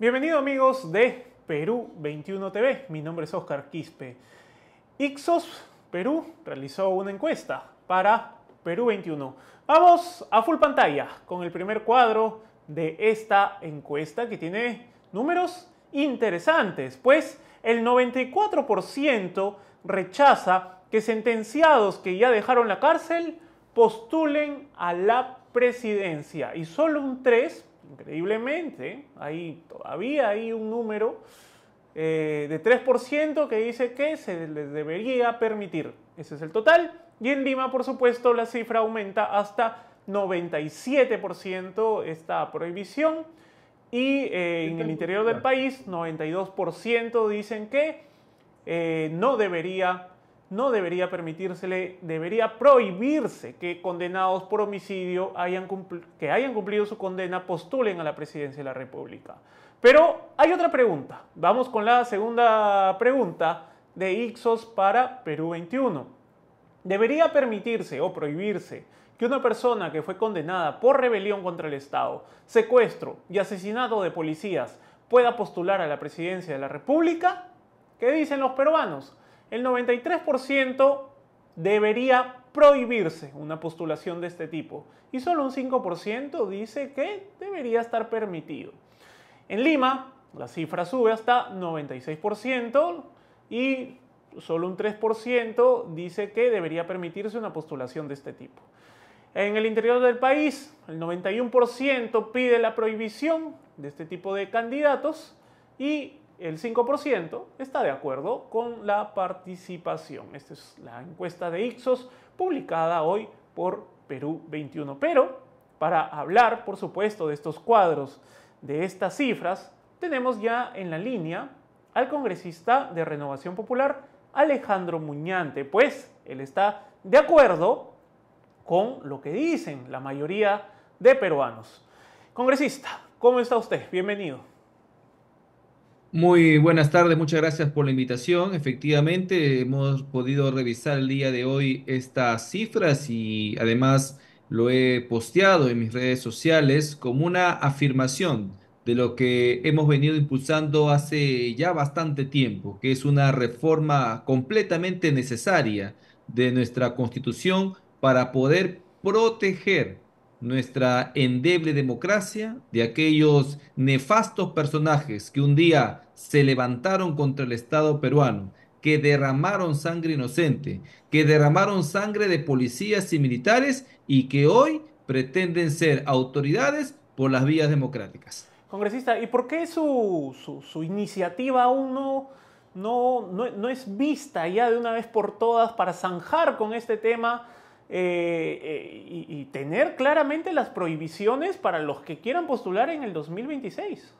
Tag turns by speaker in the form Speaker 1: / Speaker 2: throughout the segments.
Speaker 1: Bienvenido amigos de Perú 21 TV, mi nombre es Oscar Quispe. Ixos Perú realizó una encuesta para Perú 21. Vamos a full pantalla con el primer cuadro de esta encuesta que tiene números interesantes, pues el 94% rechaza que sentenciados que ya dejaron la cárcel postulen a la presidencia y solo un 3 increíblemente, todavía hay un número eh, de 3% que dice que se les debería permitir. Ese es el total. Y en Lima, por supuesto, la cifra aumenta hasta 97% esta prohibición. Y eh, en el interior del país, 92% dicen que eh, no debería no debería permitírsele, debería prohibirse que condenados por homicidio hayan que hayan cumplido su condena postulen a la presidencia de la República. Pero hay otra pregunta. Vamos con la segunda pregunta de Ixos para Perú 21. ¿Debería permitirse o prohibirse que una persona que fue condenada por rebelión contra el Estado, secuestro y asesinato de policías pueda postular a la presidencia de la República? ¿Qué dicen los peruanos? el 93% debería prohibirse una postulación de este tipo y solo un 5% dice que debería estar permitido. En Lima, la cifra sube hasta 96% y solo un 3% dice que debería permitirse una postulación de este tipo. En el interior del país, el 91% pide la prohibición de este tipo de candidatos y el 5% está de acuerdo con la participación. Esta es la encuesta de Ixos publicada hoy por Perú 21. Pero para hablar, por supuesto, de estos cuadros, de estas cifras, tenemos ya en la línea al congresista de Renovación Popular, Alejandro Muñante, pues él está de acuerdo con lo que dicen la mayoría de peruanos. Congresista, ¿cómo está usted? Bienvenido.
Speaker 2: Muy buenas tardes, muchas gracias por la invitación. Efectivamente, hemos podido revisar el día de hoy estas cifras y además lo he posteado en mis redes sociales como una afirmación de lo que hemos venido impulsando hace ya bastante tiempo, que es una reforma completamente necesaria de nuestra constitución para poder proteger nuestra endeble democracia, de aquellos nefastos personajes que un día se levantaron contra el Estado peruano, que derramaron sangre inocente, que derramaron sangre de policías y militares y que hoy pretenden ser autoridades por las vías democráticas.
Speaker 1: Congresista, ¿y por qué su, iniciativa aún no, no es vista ya de una vez por todas para zanjar con este tema? Eh, eh, y, y, tener claramente las prohibiciones para los que quieran postular en el 2026?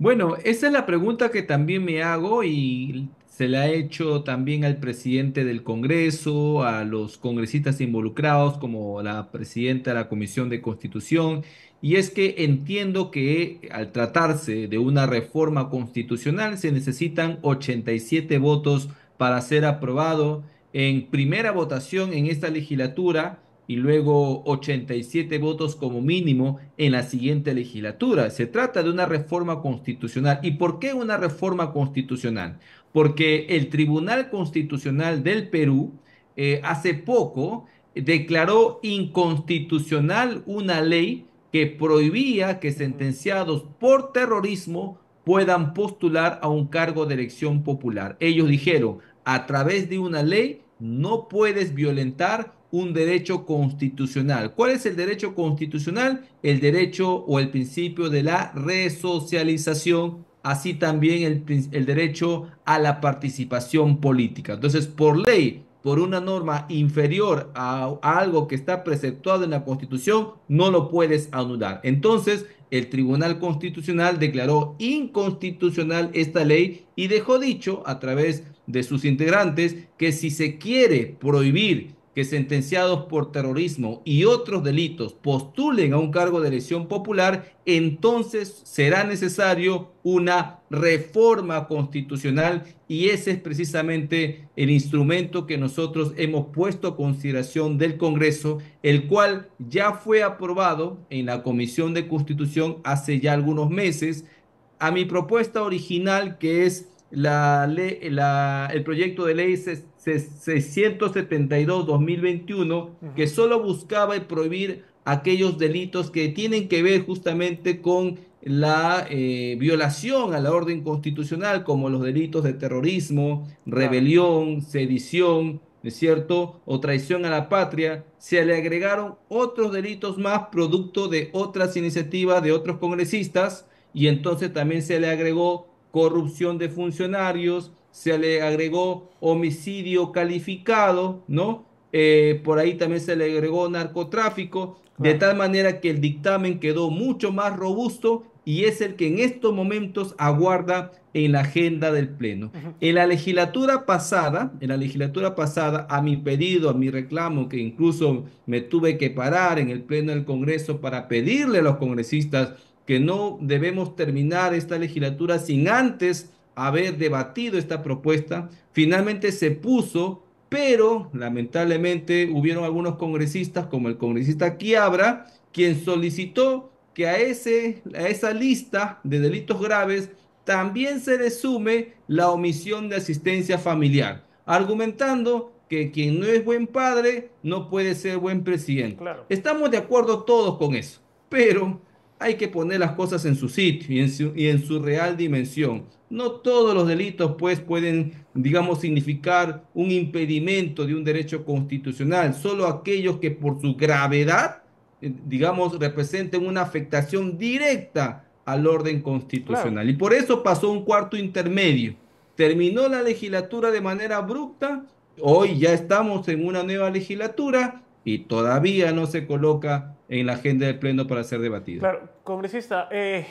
Speaker 2: Bueno, esa es la pregunta que también me hago y se la he hecho también al presidente del Congreso, a los congresistas involucrados, como la presidenta de la Comisión de Constitución, y es que entiendo que al tratarse de una reforma constitucional se necesitan 87 votos para ser aprobado en primera votación en esta legislatura y luego 87 votos como mínimo en la siguiente legislatura. Se trata de una reforma constitucional. ¿Y por qué una reforma constitucional? Porque el Tribunal Constitucional del Perú eh, hace poco declaró inconstitucional una ley que prohibía que sentenciados por terrorismo puedan postular a un cargo de elección popular. Ellos dijeron, a través de una ley no puedes violentar un derecho constitucional. ¿Cuál es el derecho constitucional? El derecho o el principio de la resocialización, así también el, derecho a la participación política. Entonces, por ley, por una norma inferior a, algo que está preceptuado en la Constitución, no lo puedes anular. Entonces, el Tribunal Constitucional declaró inconstitucional esta ley y dejó dicho a través de de sus integrantes que si se quiere prohibir que sentenciados por terrorismo y otros delitos postulen a un cargo de elección popular, entonces será necesario una reforma constitucional y ese es precisamente el instrumento que nosotros hemos puesto a consideración del Congreso, el cual ya fue aprobado en la Comisión de Constitución hace ya algunos meses. A mi propuesta original, que es la, la, el proyecto de ley 672-2021, que solo buscaba prohibir aquellos delitos que tienen que ver justamente con la eh, violación a la orden constitucional, como los delitos de terrorismo, rebelión, sedición, ¿no es cierto?, o traición a la patria, se le agregaron otros delitos más producto de otras iniciativas de otros congresistas y entonces también se le agregó corrupción de funcionarios, se le agregó homicidio calificado, ¿no? Eh, por ahí también se le agregó narcotráfico, de tal manera que el dictamen quedó mucho más robusto y es el que en estos momentos aguarda en la agenda del Pleno. En la legislatura pasada, en la legislatura pasada, a mi pedido, a mi reclamo, que incluso me tuve que parar en el Pleno del Congreso para pedirle a los congresistas que no debemos terminar esta legislatura sin antes haber debatido esta propuesta. Finalmente se puso, pero lamentablemente hubieron algunos congresistas, como el congresista Quiabra, quien solicitó que a, ese, a esa lista de delitos graves también se le sume la omisión de asistencia familiar, argumentando que quien no es buen padre no puede ser buen presidente. Estamos de acuerdo todos con eso, pero hay que poner las cosas en su sitio y en su, real dimensión. No todos los delitos, pues, pueden, digamos, significar un impedimento de un derecho constitucional, solo aquellos que por su gravedad, eh, digamos, representen una afectación directa al orden constitucional. Y por eso pasó un cuarto intermedio. Terminó la legislatura de manera abrupta, hoy ya estamos en una nueva legislatura y todavía no se coloca en la agenda del Pleno para ser debatido. Claro,
Speaker 1: congresista, eh,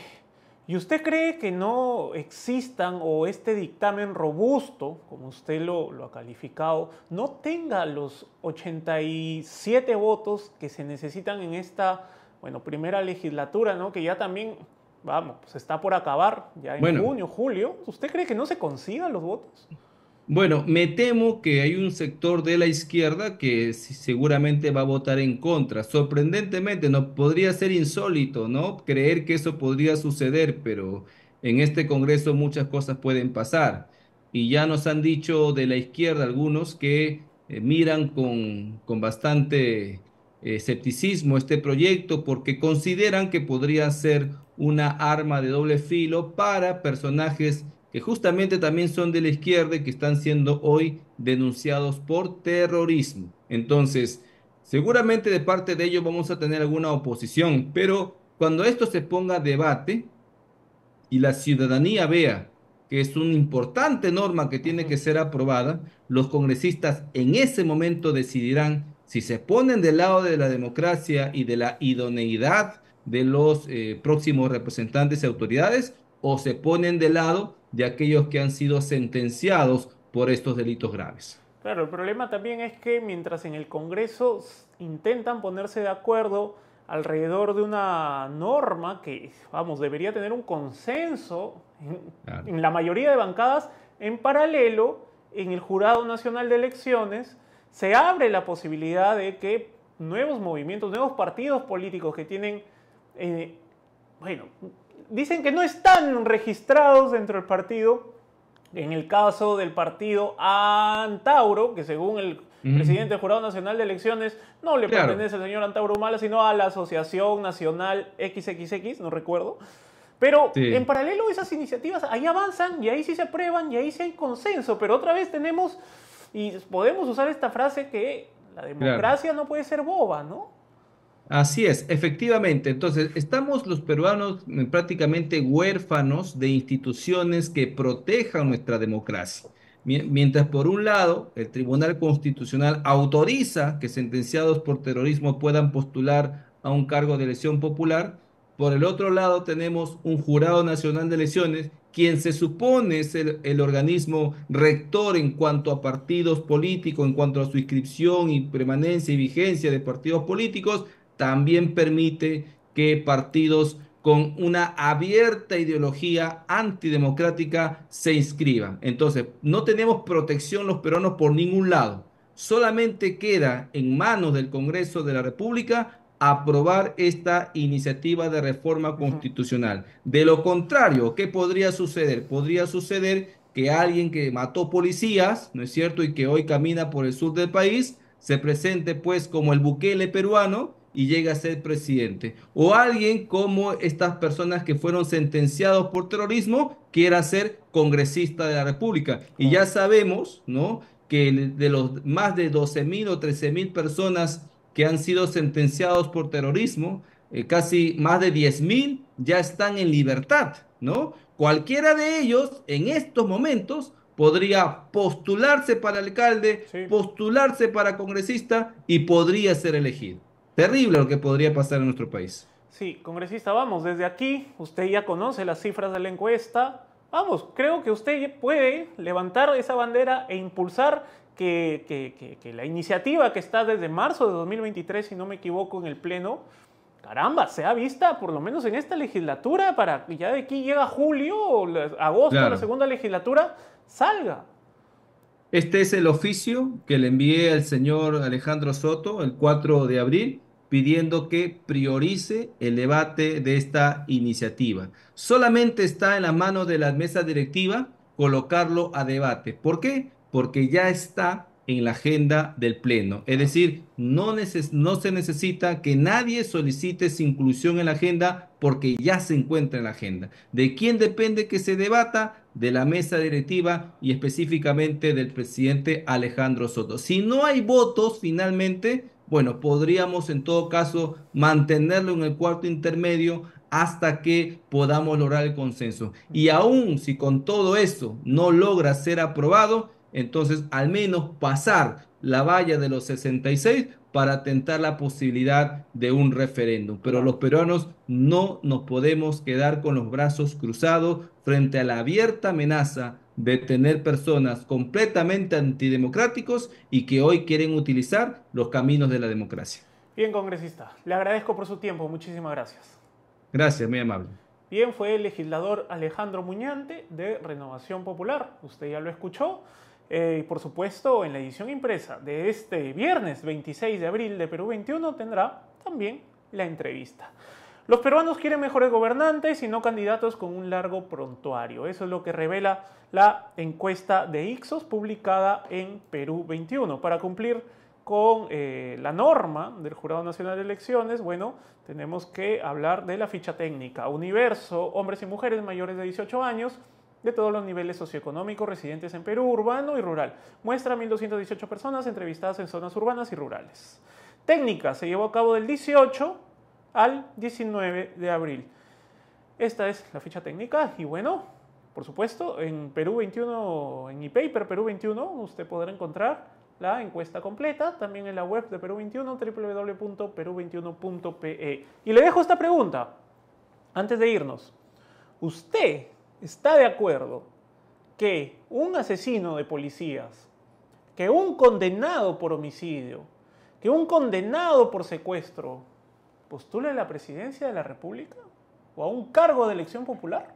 Speaker 1: ¿y usted cree que no existan o este dictamen robusto, como usted lo, ha calificado, no tenga los 87 votos que se necesitan en esta, bueno, primera legislatura, ¿no? Que ya también, vamos, pues, está por acabar, ya en junio, julio. ¿Usted cree que no se consigan los votos?
Speaker 2: Bueno, me temo que hay un sector de la izquierda que seguramente va a votar en contra. Sorprendentemente, no podría ser insólito, ¿no? Creer que eso podría suceder, pero en este Congreso muchas cosas pueden pasar. Y ya nos han dicho de la izquierda algunos que eh, miran con, bastante eh, escepticismo este proyecto porque consideran que podría ser una arma de doble filo para personajes que justamente también son de la izquierda y que están siendo hoy denunciados por terrorismo. Entonces, seguramente de parte de ellos vamos a tener alguna oposición, pero cuando esto se ponga a debate y la ciudadanía vea que es una importante norma que tiene que ser aprobada, los congresistas en ese momento decidirán si se ponen del lado de la democracia y de la idoneidad de los eh, próximos representantes y autoridades o se ponen de lado de aquellos que han sido sentenciados por estos delitos graves.
Speaker 1: Claro, el problema también es que mientras en el Congreso intentan ponerse de acuerdo alrededor de una norma que, vamos, debería tener un consenso en, la mayoría de bancadas, en paralelo, en el Jurado Nacional de Elecciones, se abre la posibilidad de que nuevos movimientos, nuevos partidos políticos que tienen, eh, bueno, dicen que no están registrados dentro del partido. En el caso del partido Antauro, que según el presidente del Jurado Nacional de Elecciones, no le pertenece al señor Antauro Mala, sino a la Asociación Nacional XXX, no recuerdo. Pero en paralelo esas iniciativas ahí avanzan y ahí sí se aprueban y ahí sí hay consenso. Pero otra vez tenemos, y podemos usar esta frase que la democracia no puede ser boba, ¿no?
Speaker 2: Así es, efectivamente. Entonces, estamos los peruanos mm, prácticamente huérfanos de instituciones que protejan nuestra democracia. Mientras por un lado el Tribunal Constitucional autoriza que sentenciados por terrorismo puedan postular a un cargo de elección popular, por el otro lado tenemos un Jurado Nacional de Elecciones, quien se supone es el, organismo rector en cuanto a partidos políticos, en cuanto a su inscripción y permanencia y vigencia de partidos políticos, también permite que partidos con una abierta ideología antidemocrática se inscriban. Entonces, no tenemos protección los peruanos por ningún lado. Solamente queda en manos del Congreso de la República aprobar esta iniciativa de reforma constitucional. De lo contrario, ¿qué podría suceder? Podría suceder que alguien que mató policías, ¿no es cierto?, y que hoy camina por el sur del país, se presente pues como el buquele peruano, y llega a ser presidente. O alguien como estas personas que fueron sentenciados por terrorismo quiera ser congresista de la República. Y ya sabemos, ¿no? Que de los más de 12 mil o 13 mil personas que han sido sentenciados por terrorismo, eh, casi más de 10 mil ya están en libertad, ¿no? Cualquiera de ellos en estos momentos podría postularse para alcalde, postularse para congresista y podría ser elegido terrible lo que podría pasar en nuestro país.
Speaker 1: Sí, congresista, vamos, desde aquí usted ya conoce las cifras de la encuesta. Vamos, creo que usted puede levantar esa bandera e impulsar que, la iniciativa que está desde marzo de 2023, si no me equivoco, en el Pleno, caramba, sea vista por lo menos en esta legislatura para que ya de aquí llega julio, agosto, la segunda legislatura, salga.
Speaker 2: Este es el oficio que le envié al señor Alejandro Soto el 4 de abril pidiendo que priorice el debate de esta iniciativa. Solamente está en la mano de la mesa directiva colocarlo a debate. ¿Por qué? Porque ya está en la agenda del Pleno. Es decir, no, se necesita que nadie solicite su inclusión en la agenda porque ya se encuentra en la agenda. ¿De quién depende que se debata? de la mesa directiva y específicamente del presidente Alejandro Soto. Si no hay votos finalmente, bueno, podríamos en todo caso mantenerlo en el cuarto intermedio hasta que podamos lograr el consenso. Y aún si con todo eso no logra ser aprobado, entonces al menos pasar la valla de los 66 para atentar la posibilidad de un referéndum. Pero los peruanos no nos podemos quedar con los brazos cruzados frente a la abierta amenaza de tener personas completamente antidemocráticos y que hoy quieren utilizar los caminos de la democracia.
Speaker 1: Bien, congresista, le agradezco por su tiempo, muchísimas gracias.
Speaker 2: Gracias, muy amable.
Speaker 1: Bien, fue el legislador Alejandro Muñante de Renovación Popular, usted ya lo escuchó. Eh, y por supuesto, en la edición impresa de este viernes 26 de abril de Perú 21 tendrá también la entrevista. Los peruanos quieren mejores gobernantes y no candidatos con un largo prontuario. Eso es lo que revela la encuesta de Ixos publicada en Perú 21. Para cumplir con eh, la norma del Jurado Nacional de Elecciones, bueno, tenemos que hablar de la ficha técnica. Universo, hombres y mujeres mayores de 18 años, de todos los niveles socioeconómicos residentes en Perú, urbano y rural. Muestra 1.218 personas entrevistadas en zonas urbanas y rurales. Técnica se llevó a cabo del 18 al 19 de abril. Esta es la ficha técnica y bueno, por supuesto, en Perú 21, en paper Perú 21, usted podrá encontrar la encuesta completa, también en la web de Perú 21, www.peru21.pe. Y le dejo esta pregunta, antes de irnos. ¿Usted está de acuerdo que un asesino de policías, que un condenado por homicidio, que un condenado por secuestro postule a la presidencia de la República o a un cargo de elección popular?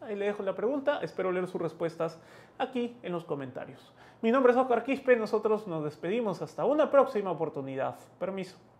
Speaker 1: Ahí le dejo la pregunta, espero leer sus respuestas aquí en los comentarios. Mi nombre es Oscar Quispe, nosotros nos despedimos hasta una próxima oportunidad. Permiso.